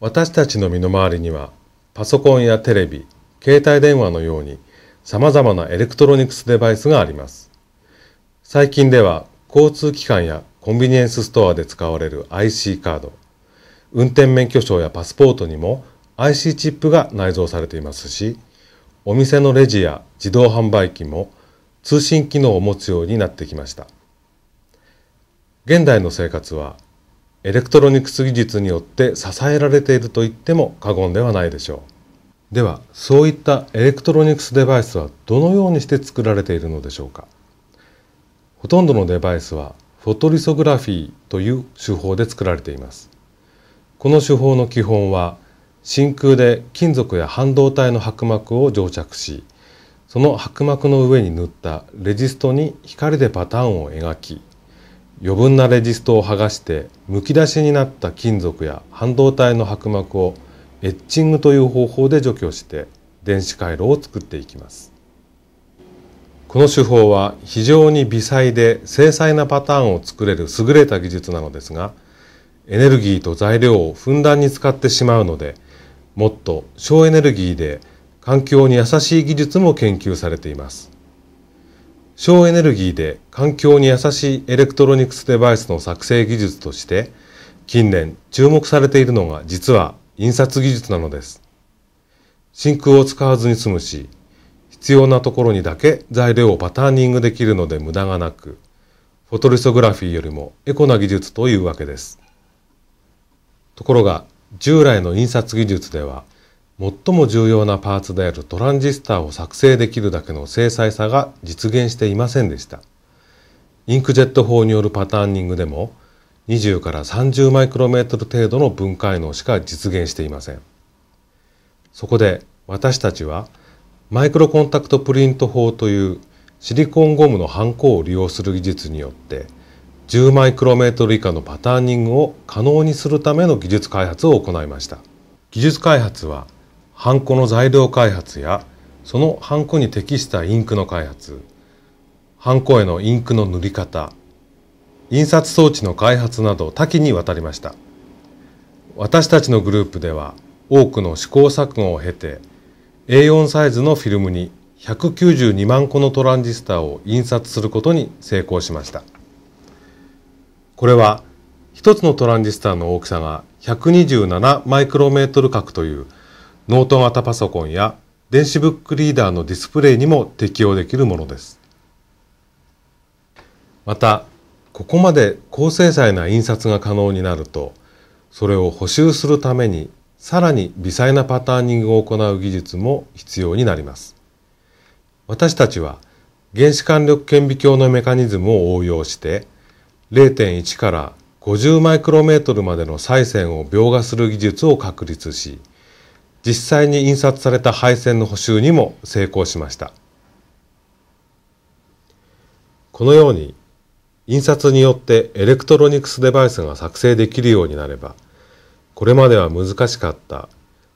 私たちの身の回りにはパソコンやテレビ携帯電話のように様々なエレクトロニクスデバイスがあります最近では交通機関やコンビニエンスストアで使われる IC カード運転免許証やパスポートにも IC チップが内蔵されていますしお店のレジや自動販売機も通信機能を持つようになってきました現代の生活はエレクトロニクス技術によって支えられていると言っても過言ではないでしょうではそういったエレクトロニクスデバイスはどのようにして作られているのでしょうかほとんどのデバイスはフォトリソグラフィーという手法で作られていますこの手法の基本は真空で金属や半導体の薄膜を蒸着しその薄膜の上に塗ったレジストに光でパターンを描き余分なレジストを剥がしてむき出しになった金属や半導体の薄膜をエッチングという方法で除去して電子回路を作っていきますこの手法は非常に微細で精細なパターンを作れる優れた技術なのですがエネルギーと材料をふんだんに使ってしまうのでもっと省エネルギーで環境に優しい技術も研究されています。省エネルギーで環境に優しいエレクトロニクスデバイスの作成技術として近年注目されているのが実は印刷技術なのです真空を使わずに済むし必要なところにだけ材料をパターニングできるので無駄がなくフォトリソグラフィーよりもエコな技術というわけですところが従来の印刷技術では最も重要なパーツであるトランジスタを作成できるだけの精細さが実現していませんでした。インクジェット法によるパターンニングでも20から30マイクロメートル程度の分解能しか実現していません。そこで私たちはマイクロコンタクトプリント法というシリコンゴムのハンコを利用する技術によって10マイクロメートル以下のパターンニングを可能にするための技術開発を行いました。技術開発はハンコの材料開発やそのハンコに適したインクの開発ハンコへのインクの塗り方印刷装置の開発など多岐にわたりました私たちのグループでは多くの試行錯誤を経て A4 サイズのフィルムに192万個のトランジスタを印刷することに成功しましたこれは一つのトランジスタの大きさが127マイクロメートル角というノート型パソコンや電子ブックリーダーのディスプレイにも適用できるものです。また、ここまで高精細な印刷が可能になると、それを補修するためにさらに微細なパターニングを行う技術も必要になります。私たちは原子間力顕微鏡のメカニズムを応用して0.1から50マイクロメートルまでの再線を描画する技術を確立し実際に印刷された配線の補修にも成功しましたこのように印刷によってエレクトロニクスデバイスが作成できるようになればこれまでは難しかった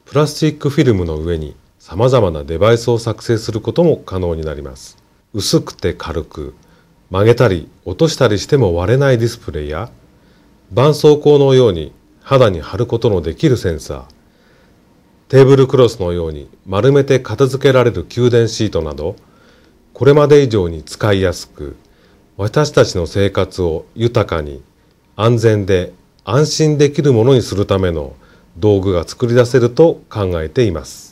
プラスチックフィルムの上にさまざまなデバイスを作成することも可能になります薄くて軽く曲げたり落としたりしても割れないディスプレイや絆創膏のように肌に貼ることのできるセンサーテーブルクロスのように丸めて片付けられる給電シートなどこれまで以上に使いやすく私たちの生活を豊かに安全で安心できるものにするための道具が作り出せると考えています。